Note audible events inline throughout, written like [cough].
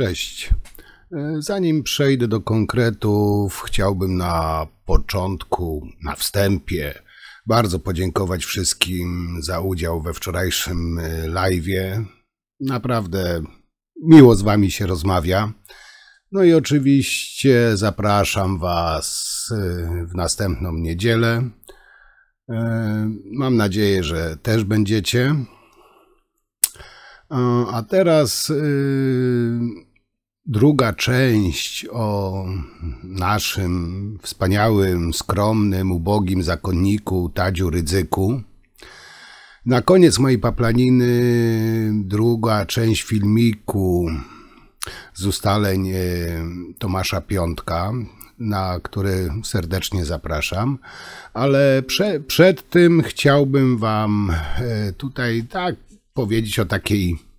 Cześć. E, zanim przejdę do konkretów, chciałbym na początku, na wstępie, bardzo podziękować wszystkim za udział we wczorajszym e, live. Naprawdę miło z Wami się rozmawia. No i oczywiście zapraszam Was e, w następną niedzielę. Mam nadzieję, że też będziecie. A teraz druga część o naszym wspaniałym, skromnym, ubogim zakonniku Tadziu Rydzyku. Na koniec mojej paplaniny druga część filmiku z ustaleń e, Tomasza Piątka, na który serdecznie zapraszam. Ale prze, przed tym chciałbym Wam e, tutaj tak powiedzieć o takiej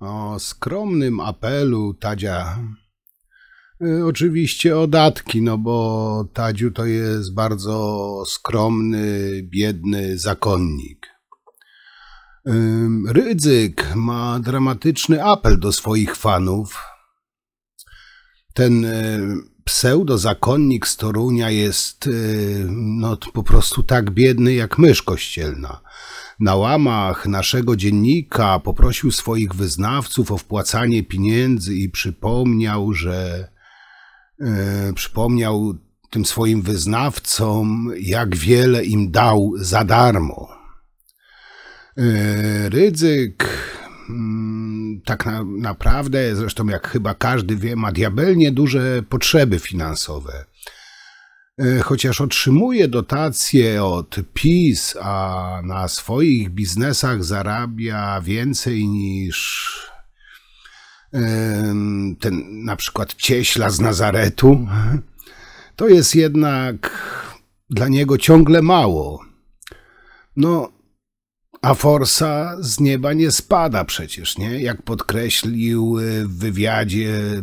o skromnym apelu Tadzia. E, oczywiście o datki, no bo Tadziu to jest bardzo skromny, biedny zakonnik. Rydzyk ma dramatyczny apel do swoich fanów. Ten e, pseudozakonnik z Torunia jest e, no, po prostu tak biedny jak mysz kościelna na łamach naszego dziennika poprosił swoich wyznawców o wpłacanie pieniędzy i przypomniał, że e, przypomniał tym swoim wyznawcom, jak wiele im dał za darmo. Ryzyk, e, Rydzyk mm, tak na, naprawdę, zresztą jak chyba każdy wie, ma diabelnie duże potrzeby finansowe. E, chociaż otrzymuje dotacje od PiS, a na swoich biznesach zarabia więcej niż ten na przykład cieśla z Nazaretu, to jest jednak dla niego ciągle mało. No, a forsa z nieba nie spada przecież, nie? Jak podkreślił e, w wywiadzie e,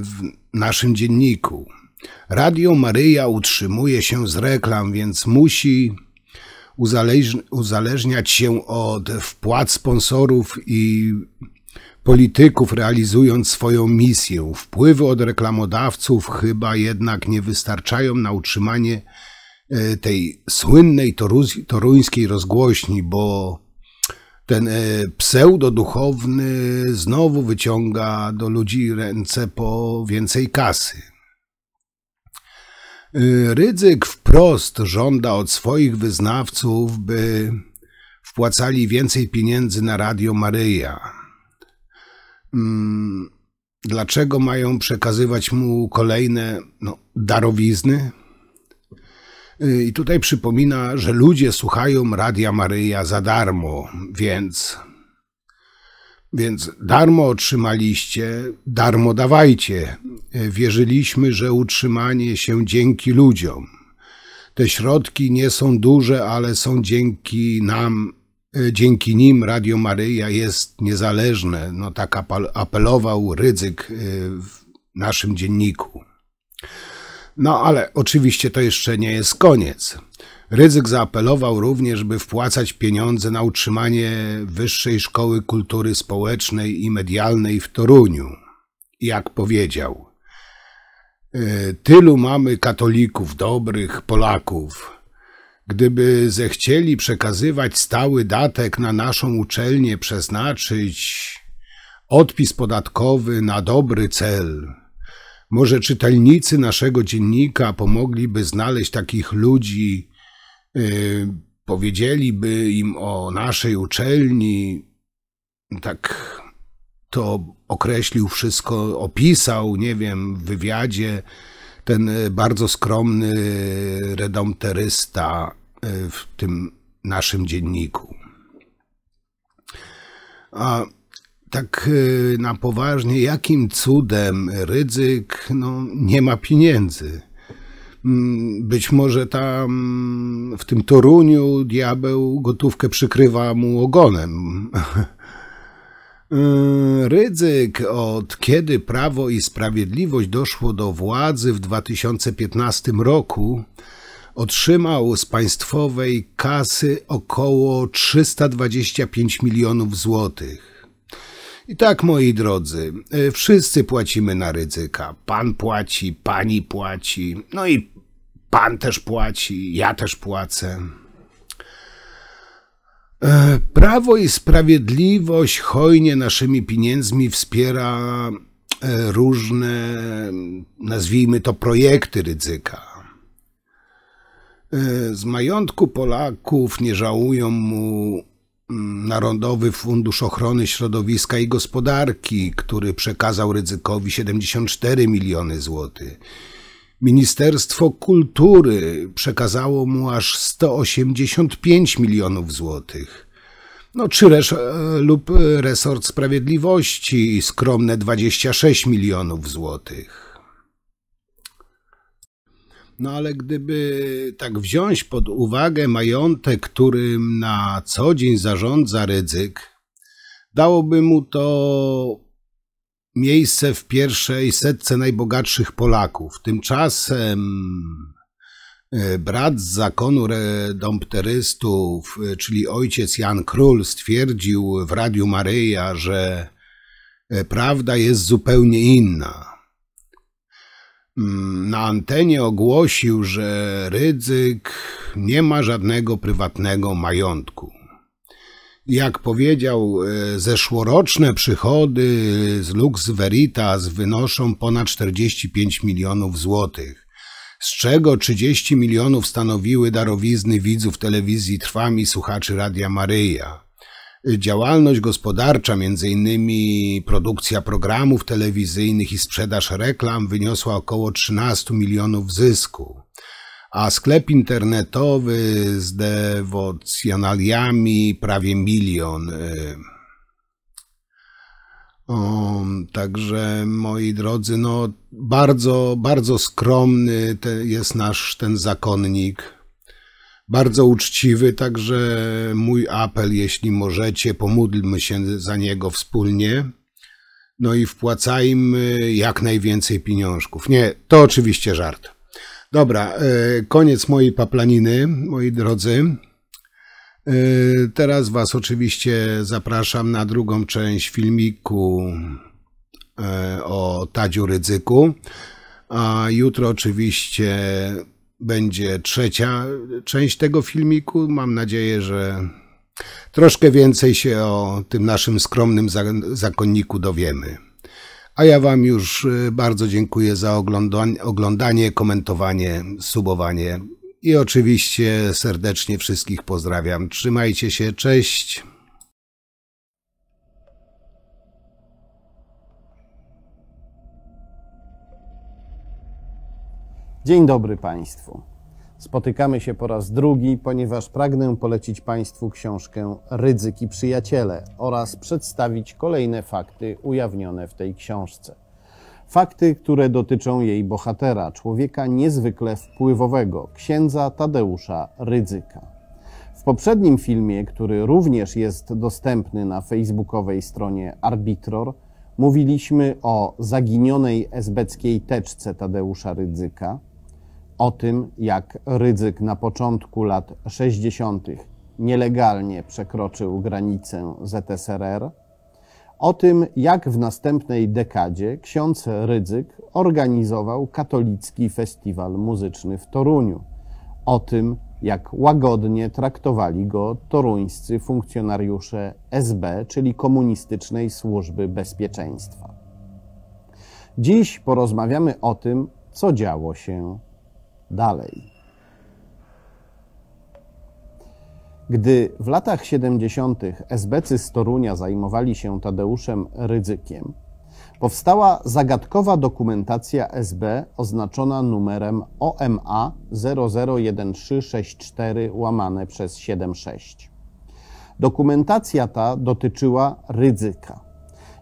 w naszym dzienniku. Radio Maryja utrzymuje się z reklam, więc musi uzależniać się od wpłat sponsorów i polityków, realizując swoją misję. Wpływy od reklamodawców chyba jednak nie wystarczają na utrzymanie e, tej słynnej toruńskiej rozgłośni, bo ten e, pseudoduchowny znowu wyciąga do ludzi ręce po więcej kasy. Y, Rydzyk wprost żąda od swoich wyznawców, by wpłacali więcej pieniędzy na Radio Maryja. Mm, dlaczego mają przekazywać mu kolejne no, darowizny? Y, I tutaj przypomina, że ludzie słuchają Radia Maryja za darmo, więc więc darmo otrzymaliście, darmo dawajcie. E, wierzyliśmy, że utrzymanie się dzięki ludziom. Te środki nie są duże, ale są dzięki nam, e, dzięki nim Radio Maryja jest niezależne. No tak apelował Rydzyk e, w naszym dzienniku. No ale oczywiście to jeszcze nie jest koniec. Ryzyk zaapelował również, by wpłacać pieniądze na utrzymanie Wyższej Szkoły Kultury Społecznej i Medialnej w Toruniu. Jak powiedział, y, tylu mamy katolików, dobrych Polaków. Gdyby zechcieli przekazywać stały datek na naszą uczelnię, przeznaczyć odpis podatkowy na dobry cel, może czytelnicy naszego dziennika pomogliby znaleźć takich ludzi, Y, powiedzieliby im o naszej uczelni, tak to określił wszystko, opisał, nie wiem, w wywiadzie ten y, bardzo skromny y, redomterysta w tym naszym dzienniku. A tak na poważnie, jakim cudem Rydzyk no, nie ma pieniędzy? Mm, być może tam w tym Toruniu diabeł gotówkę przykrywa mu ogonem. [laughs] Mm, Rydzyk, od kiedy Prawo i Sprawiedliwość doszło do władzy w 2015 roku, otrzymał z państwowej kasy około 325 milionów złotych. I tak, moi drodzy, y, wszyscy płacimy na ryzyka. Pan płaci, pani płaci, no i pan też płaci, ja też płacę. E, prawo i Sprawiedliwość hojnie naszymi pieniędzmi wspiera e, różne, nazwijmy to, projekty ryzyka. E, z majątku Polaków nie żałują mu Narodowy Fundusz Ochrony Środowiska i Gospodarki, który przekazał ryzykowi 74 miliony złotych. Ministerstwo Kultury przekazało mu aż 185 milionów złotych. No, czy res e, lub resort sprawiedliwości skromne 26 milionów złotych. No ale gdyby tak wziąć pod uwagę majątek, którym na co dzień zarządza ryzyk, dałoby mu to miejsce w pierwszej setce najbogatszych Polaków. Tymczasem e, brat z zakonu redompterystów, e, czyli ojciec Jan Król, stwierdził w Radiu Maryja, że e, prawda jest zupełnie inna Mm, na antenie ogłosił, że Rydzyk nie ma żadnego prywatnego majątku. Jak powiedział, e, zeszłoroczne przychody z Lux Veritas wynoszą ponad 45 milionów złotych, z czego 30 milionów stanowiły darowizny widzów telewizji Trwam i słuchaczy Radia Maryja działalność gospodarcza, m.in. produkcja programów telewizyjnych i sprzedaż reklam wyniosła około 13 milionów zysku. A sklep internetowy z dewocjonaliami prawie milion. O, także moi drodzy, no bardzo, bardzo skromny jest nasz ten zakonnik bardzo uczciwy, także mój apel, jeśli możecie, pomódlmy się za niego wspólnie. No i wpłacajmy jak najwięcej pieniążków. Nie, to oczywiście żart. Dobra, e, koniec mojej paplaniny, moi drodzy. E, teraz Was oczywiście zapraszam na drugą część filmiku e, o Tadziu Rydzyku. A jutro oczywiście będzie trzecia część tego filmiku. Mam nadzieję, że troszkę więcej się o tym naszym skromnym zakonniku dowiemy. A ja Wam już y, bardzo dziękuję za oglądanie, komentowanie, subowanie i oczywiście serdecznie wszystkich pozdrawiam. Trzymajcie się, cześć. Dzień dobry Państwu. Spotykamy się po raz drugi, ponieważ pragnę polecić Państwu książkę Ryzyki Przyjaciele oraz przedstawić kolejne fakty ujawnione w tej książce. Fakty, które dotyczą jej bohatera, człowieka niezwykle wpływowego, księdza Tadeusza Rydzyka. W poprzednim filmie, który również jest dostępny na facebookowej stronie Arbitror, mówiliśmy o zaginionej esbeckiej teczce Tadeusza Rydzyka – o tym, jak ryzyk na początku lat 60. nielegalnie przekroczył granicę ZSRR, o tym, jak w następnej dekadzie ksiądz Rydzyk organizował katolicki festiwal muzyczny w Toruniu, o tym, jak łagodnie traktowali go toruńscy funkcjonariusze SB, czyli Komunistycznej Służby Bezpieczeństwa. Dziś porozmawiamy o tym, co działo się dalej. Gdy w latach 70. SBC z Torunia zajmowali się Tadeuszem Rydzykiem, powstała zagadkowa dokumentacja SB oznaczona numerem OMA 001364 łamane przez 76. Dokumentacja ta dotyczyła Rydzyka.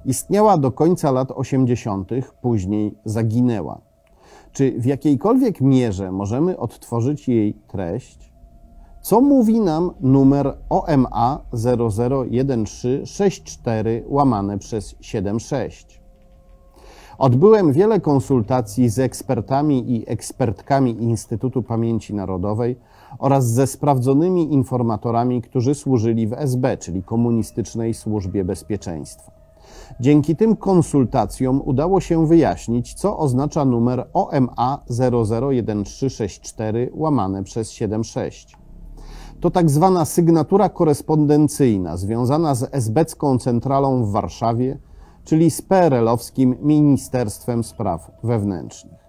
Istniała do końca lat 80., później zaginęła. Czy w jakiejkolwiek mierze możemy odtworzyć jej treść? Co mówi nam numer OMA 001364 łamane przez 76? Odbyłem wiele konsultacji z ekspertami i ekspertkami Instytutu Pamięci Narodowej oraz ze sprawdzonymi informatorami, którzy służyli w SB, czyli Komunistycznej Służbie Bezpieczeństwa. Dzięki tym konsultacjom udało się wyjaśnić, co oznacza numer OMA 001364 łamane przez 76. To tak zwana sygnatura korespondencyjna związana z esbecką centralą w Warszawie, czyli z PRL-owskim Ministerstwem Spraw Wewnętrznych.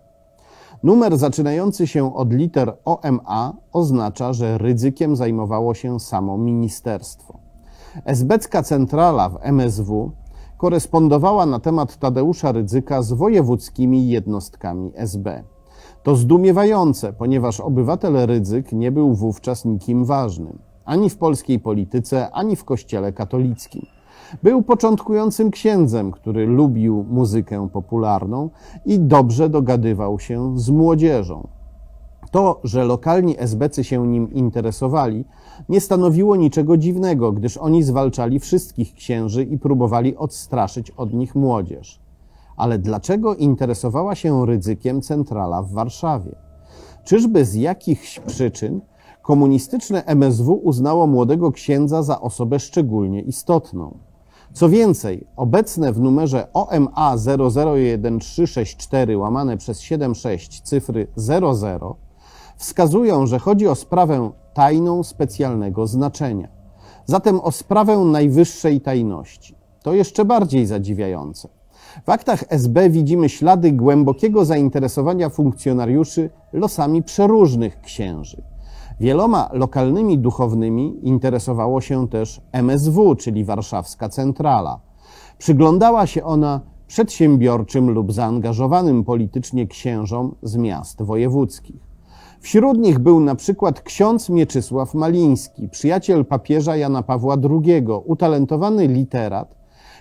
Numer zaczynający się od liter OMA oznacza, że ryzykiem zajmowało się samo ministerstwo. Esbecka centrala w MSW korespondowała na temat Tadeusza Rydzyka z wojewódzkimi jednostkami SB. To zdumiewające, ponieważ obywatel Rydzyk nie był wówczas nikim ważnym, ani w polskiej polityce, ani w kościele katolickim. Był początkującym księdzem, który lubił muzykę popularną i dobrze dogadywał się z młodzieżą. To, że lokalni esbecy się nim interesowali, nie stanowiło niczego dziwnego, gdyż oni zwalczali wszystkich księży i próbowali odstraszyć od nich młodzież. Ale dlaczego interesowała się ryzykiem centrala w Warszawie? Czyżby z jakichś przyczyn komunistyczne MSW uznało młodego księdza za osobę szczególnie istotną? Co więcej, obecne w numerze OMA 001364 łamane przez 76 cyfry 00 wskazują, że chodzi o sprawę tajną specjalnego znaczenia. Zatem o sprawę najwyższej tajności. To jeszcze bardziej zadziwiające. W aktach SB widzimy ślady głębokiego zainteresowania funkcjonariuszy losami przeróżnych księży. Wieloma lokalnymi duchownymi interesowało się też MSW, czyli Warszawska Centrala. Przyglądała się ona przedsiębiorczym lub zaangażowanym politycznie księżom z miast wojewódzkich. Wśród nich był na przykład ksiądz Mieczysław Maliński, przyjaciel papieża Jana Pawła II, utalentowany literat,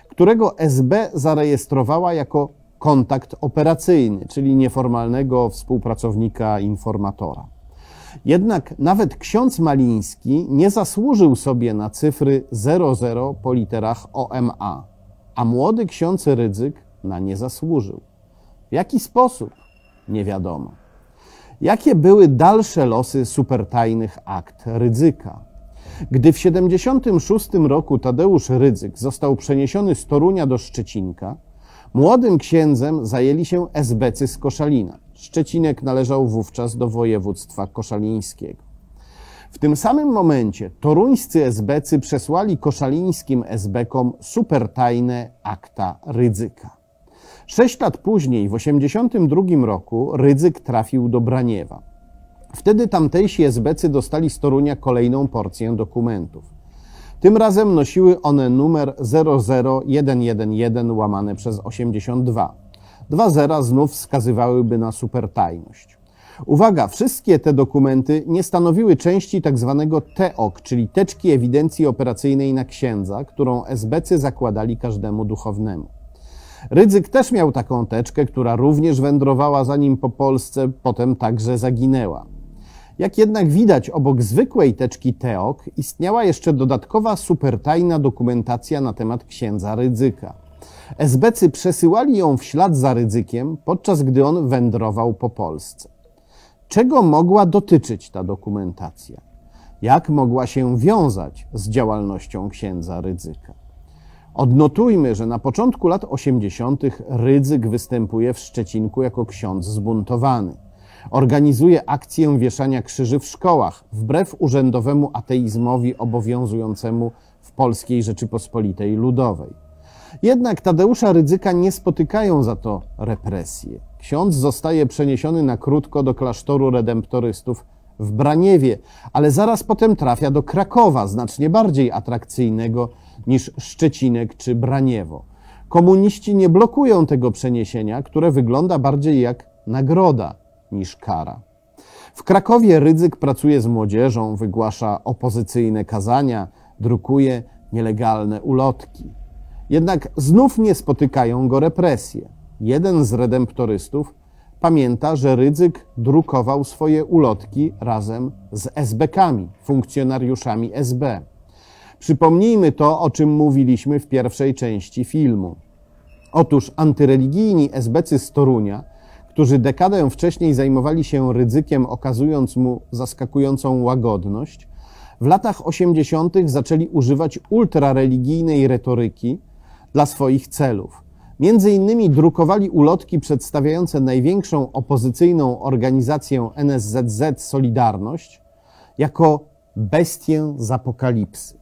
którego SB zarejestrowała jako kontakt operacyjny, czyli nieformalnego współpracownika informatora. Jednak nawet ksiądz Maliński nie zasłużył sobie na cyfry 00 po literach OMA, a młody ksiądz Rydzyk na nie zasłużył. W jaki sposób? Nie wiadomo. Jakie były dalsze losy supertajnych akt ryzyka? Gdy w 76 roku Tadeusz Rydzyk został przeniesiony z Torunia do Szczecinka, młodym księdzem zajęli się esbecy z Koszalina. Szczecinek należał wówczas do województwa koszalińskiego. W tym samym momencie toruńscy esbecy przesłali koszalińskim esbekom supertajne akta ryzyka. Sześć lat później, w 1982 roku, Rydzyk trafił do Braniewa. Wtedy tamtejsi SBCy dostali z Torunia kolejną porcję dokumentów. Tym razem nosiły one numer 00111 łamane przez 82. Dwa zera znów wskazywałyby na supertajność. Uwaga, wszystkie te dokumenty nie stanowiły części tzw. Tak TEOK, czyli teczki ewidencji operacyjnej na księdza, którą SBC zakładali każdemu duchownemu. Rydzyk też miał taką teczkę, która również wędrowała za nim po Polsce, potem także zaginęła. Jak jednak widać, obok zwykłej teczki Teok istniała jeszcze dodatkowa supertajna dokumentacja na temat księdza Rydzyka. Sbcy przesyłali ją w ślad za Rydzykiem, podczas gdy on wędrował po Polsce. Czego mogła dotyczyć ta dokumentacja? Jak mogła się wiązać z działalnością księdza Rydzyka? Odnotujmy, że na początku lat 80. Rydzyk występuje w Szczecinku jako ksiądz zbuntowany. Organizuje akcję wieszania krzyży w szkołach, wbrew urzędowemu ateizmowi obowiązującemu w Polskiej Rzeczypospolitej Ludowej. Jednak Tadeusza Rydzyka nie spotykają za to represje. Ksiądz zostaje przeniesiony na krótko do klasztoru redemptorystów w Braniewie, ale zaraz potem trafia do Krakowa, znacznie bardziej atrakcyjnego niż Szczecinek czy Braniewo. Komuniści nie blokują tego przeniesienia, które wygląda bardziej jak nagroda niż kara. W Krakowie Rydzyk pracuje z młodzieżą, wygłasza opozycyjne kazania, drukuje nielegalne ulotki. Jednak znów nie spotykają go represje. Jeden z redemptorystów pamięta, że Rydzyk drukował swoje ulotki razem z SBK-ami, funkcjonariuszami SB. Przypomnijmy to, o czym mówiliśmy w pierwszej części filmu. Otóż antyreligijni SBC z Torunia, którzy dekadę wcześniej zajmowali się ryzykiem, okazując mu zaskakującą łagodność, w latach 80. zaczęli używać ultrareligijnej retoryki dla swoich celów. Między innymi drukowali ulotki przedstawiające największą opozycyjną organizację NSZZ Solidarność jako bestię z apokalipsy.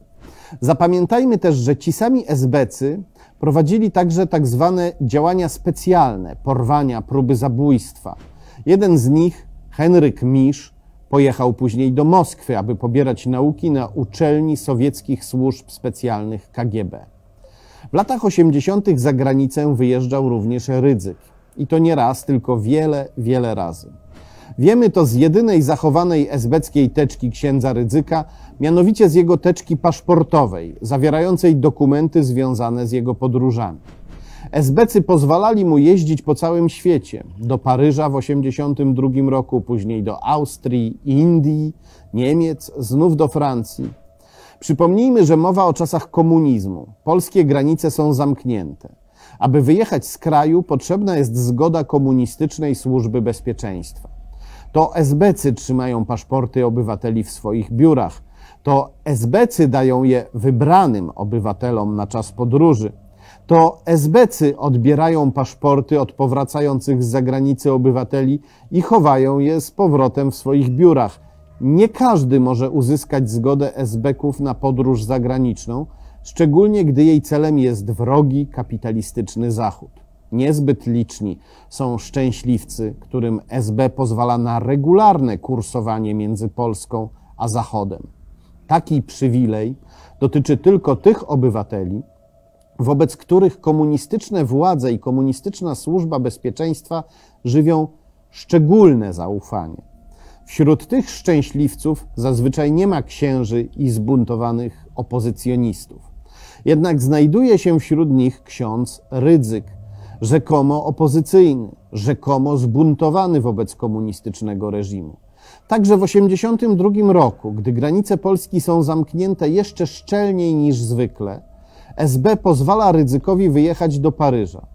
Zapamiętajmy też, że ci sami SBcy prowadzili także tak zwane działania specjalne, porwania, próby zabójstwa. Jeden z nich, Henryk Misz, pojechał później do Moskwy, aby pobierać nauki na uczelni sowieckich służb specjalnych KGB. W latach 80. za granicę wyjeżdżał również Rydzyk. I to nie raz, tylko wiele, wiele razy. Wiemy to z jedynej zachowanej esbeckiej teczki księdza Rydzyka, mianowicie z jego teczki paszportowej, zawierającej dokumenty związane z jego podróżami. Esbecy pozwalali mu jeździć po całym świecie, do Paryża w 1982 roku, później do Austrii, Indii, Niemiec, znów do Francji. Przypomnijmy, że mowa o czasach komunizmu. Polskie granice są zamknięte. Aby wyjechać z kraju, potrzebna jest zgoda komunistycznej służby bezpieczeństwa. To SBcy trzymają paszporty obywateli w swoich biurach. To SBcy dają je wybranym obywatelom na czas podróży. To SBcy odbierają paszporty od powracających z zagranicy obywateli i chowają je z powrotem w swoich biurach. Nie każdy może uzyskać zgodę SBC-ów na podróż zagraniczną, szczególnie gdy jej celem jest wrogi kapitalistyczny Zachód. Niezbyt liczni są szczęśliwcy, którym SB pozwala na regularne kursowanie między Polską a Zachodem. Taki przywilej dotyczy tylko tych obywateli, wobec których komunistyczne władze i komunistyczna służba bezpieczeństwa żywią szczególne zaufanie. Wśród tych szczęśliwców zazwyczaj nie ma księży i zbuntowanych opozycjonistów. Jednak znajduje się wśród nich ksiądz Rydzyk, rzekomo opozycyjny, rzekomo zbuntowany wobec komunistycznego reżimu. Także w 1982 roku, gdy granice Polski są zamknięte jeszcze szczelniej niż zwykle, SB pozwala ryzykowi wyjechać do Paryża.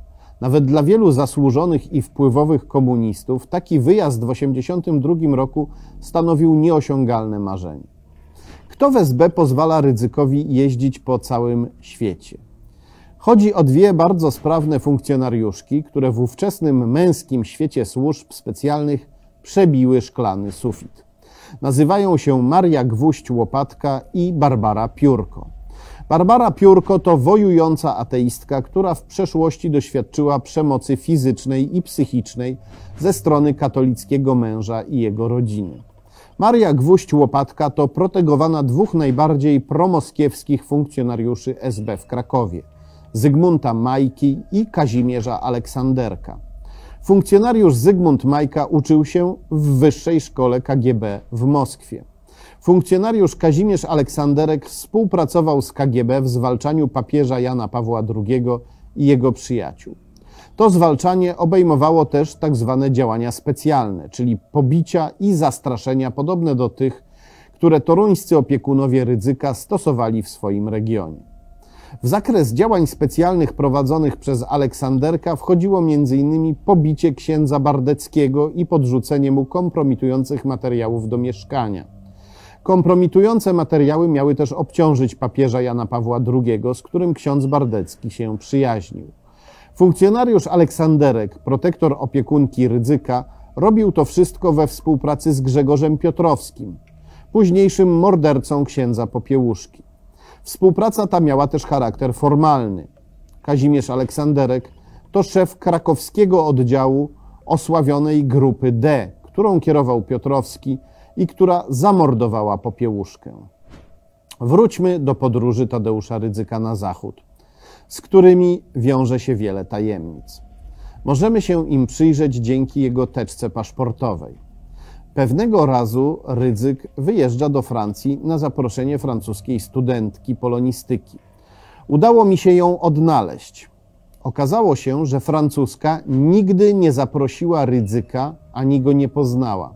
Nawet dla wielu zasłużonych i wpływowych komunistów taki wyjazd w 1982 roku stanowił nieosiągalne marzenie. Kto w SB pozwala ryzykowi jeździć po całym świecie? Chodzi o dwie bardzo sprawne funkcjonariuszki, które w ówczesnym męskim świecie służb specjalnych przebiły szklany sufit. Nazywają się Maria Gwóźdź-Łopatka i Barbara Piórko. Barbara Piórko to wojująca ateistka, która w przeszłości doświadczyła przemocy fizycznej i psychicznej ze strony katolickiego męża i jego rodziny. Maria Gwóźdź-Łopatka to protegowana dwóch najbardziej promoskiewskich funkcjonariuszy SB w Krakowie – Zygmunta Majki i Kazimierza Aleksanderka. Funkcjonariusz Zygmunt Majka uczył się w Wyższej Szkole KGB w Moskwie. Funkcjonariusz Kazimierz Aleksanderek współpracował z KGB w zwalczaniu papieża Jana Pawła II i jego przyjaciół. To zwalczanie obejmowało też tzw. Tak działania specjalne, czyli pobicia i zastraszenia podobne do tych, które toruńscy opiekunowie ryzyka stosowali w swoim regionie. W zakres działań specjalnych prowadzonych przez Aleksanderka wchodziło m.in. pobicie księdza Bardeckiego i podrzucenie mu kompromitujących materiałów do mieszkania. Kompromitujące materiały miały też obciążyć papieża Jana Pawła II, z którym ksiądz Bardecki się przyjaźnił. Funkcjonariusz Aleksanderek, protektor opiekunki Rydzyka, robił to wszystko we współpracy z Grzegorzem Piotrowskim, późniejszym mordercą księdza Popiełuszki. Współpraca ta miała też charakter formalny. Kazimierz Aleksanderek to szef krakowskiego oddziału osławionej grupy D, którą kierował Piotrowski i która zamordowała popiełuszkę. Wróćmy do podróży Tadeusza Rydzyka na zachód, z którymi wiąże się wiele tajemnic. Możemy się im przyjrzeć dzięki jego teczce paszportowej. Pewnego razu Rydzyk wyjeżdża do Francji na zaproszenie francuskiej studentki polonistyki. Udało mi się ją odnaleźć. Okazało się, że francuska nigdy nie zaprosiła Rydzyka ani go nie poznała.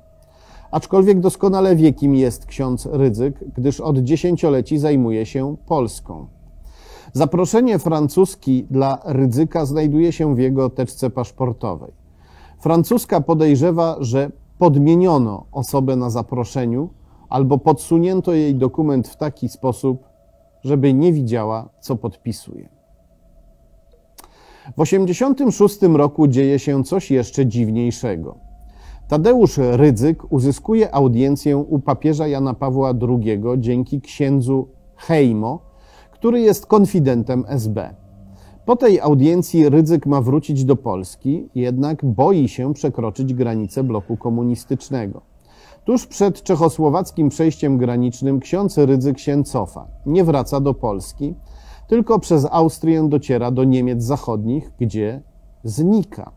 Aczkolwiek doskonale wie, kim jest ksiądz Rydzyk, gdyż od dziesięcioleci zajmuje się Polską. Zaproszenie francuski dla Rydzyka znajduje się w jego teczce paszportowej. Francuska podejrzewa, że podmieniono osobę na zaproszeniu albo podsunięto jej dokument w taki sposób, żeby nie widziała, co podpisuje. W 1986 roku dzieje się coś jeszcze dziwniejszego. Tadeusz Rydzyk uzyskuje audiencję u papieża Jana Pawła II dzięki księdzu Heimo, który jest konfidentem SB. Po tej audiencji Rydzyk ma wrócić do Polski, jednak boi się przekroczyć granicę bloku komunistycznego. Tuż przed czechosłowackim przejściem granicznym ksiądz Rydzyk się cofa, nie wraca do Polski, tylko przez Austrię dociera do Niemiec Zachodnich, gdzie znika.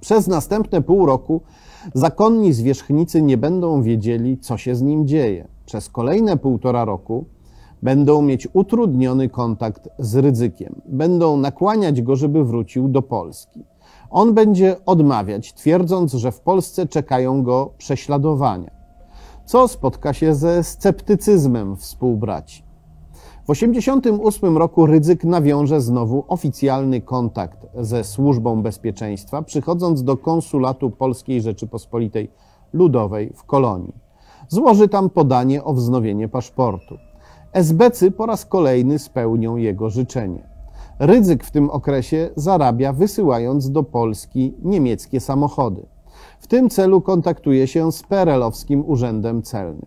Przez następne pół roku zakonni zwierzchnicy nie będą wiedzieli, co się z nim dzieje. Przez kolejne półtora roku Będą mieć utrudniony kontakt z ryzykiem. Będą nakłaniać go, żeby wrócił do Polski. On będzie odmawiać, twierdząc, że w Polsce czekają go prześladowania, co spotka się ze sceptycyzmem współbraci. W 1988 roku Rydzyk nawiąże znowu oficjalny kontakt ze Służbą Bezpieczeństwa, przychodząc do konsulatu Polskiej Rzeczypospolitej Ludowej w Kolonii. Złoży tam podanie o wznowienie paszportu. Sbcy po raz kolejny spełnią jego życzenie. Ryzyk w tym okresie zarabia wysyłając do Polski niemieckie samochody. W tym celu kontaktuje się z Perelowskim Urzędem Celnym.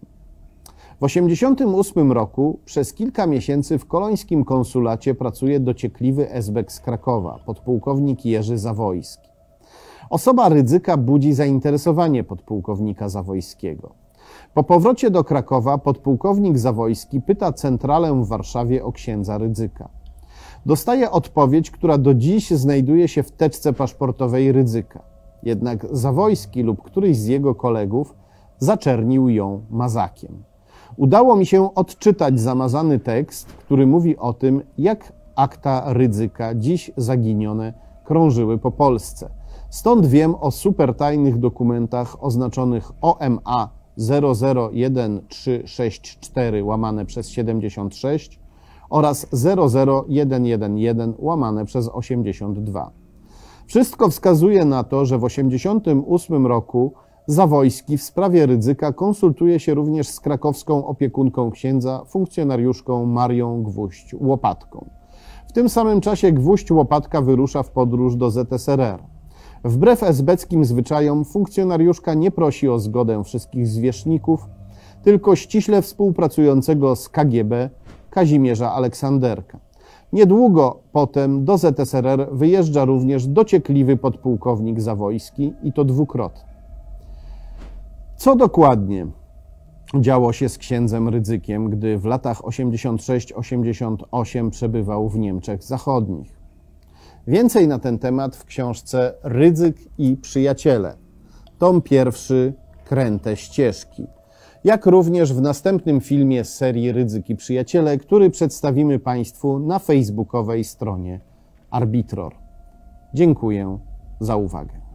W 1988 roku przez kilka miesięcy w kolońskim konsulacie pracuje dociekliwy esbek z Krakowa, podpułkownik Jerzy Zawojski. Osoba ryzyka budzi zainteresowanie podpułkownika Zawojskiego. Po powrocie do Krakowa podpułkownik Zawojski pyta centralę w Warszawie o księdza Rydzyka. Dostaje odpowiedź, która do dziś znajduje się w teczce paszportowej Rydzyka. Jednak Zawojski lub któryś z jego kolegów zaczernił ją mazakiem. Udało mi się odczytać zamazany tekst, który mówi o tym, jak akta Rydzyka, dziś zaginione, krążyły po Polsce. Stąd wiem o supertajnych dokumentach oznaczonych OMA 001364 łamane przez 76 oraz 00111 łamane przez 82. Wszystko wskazuje na to, że w 1988 roku Zawojski w sprawie Rydzyka konsultuje się również z krakowską opiekunką księdza, funkcjonariuszką Marią Gwóźdź-Łopatką. W tym samym czasie Gwóźdź-Łopatka wyrusza w podróż do ZSRR. Wbrew esbeckim zwyczajom funkcjonariuszka nie prosi o zgodę wszystkich zwierzchników, tylko ściśle współpracującego z KGB Kazimierza Aleksanderka. Niedługo potem do ZSRR wyjeżdża również dociekliwy podpułkownik Zawojski i to dwukrotnie. Co dokładnie działo się z księdzem Rydzykiem, gdy w latach 86-88 przebywał w Niemczech Zachodnich? Więcej na ten temat w książce Ryzyk i Przyjaciele, tom pierwszy, Kręte Ścieżki, jak również w następnym filmie z serii Ryzyk i Przyjaciele, który przedstawimy Państwu na facebookowej stronie Arbitror. Dziękuję za uwagę.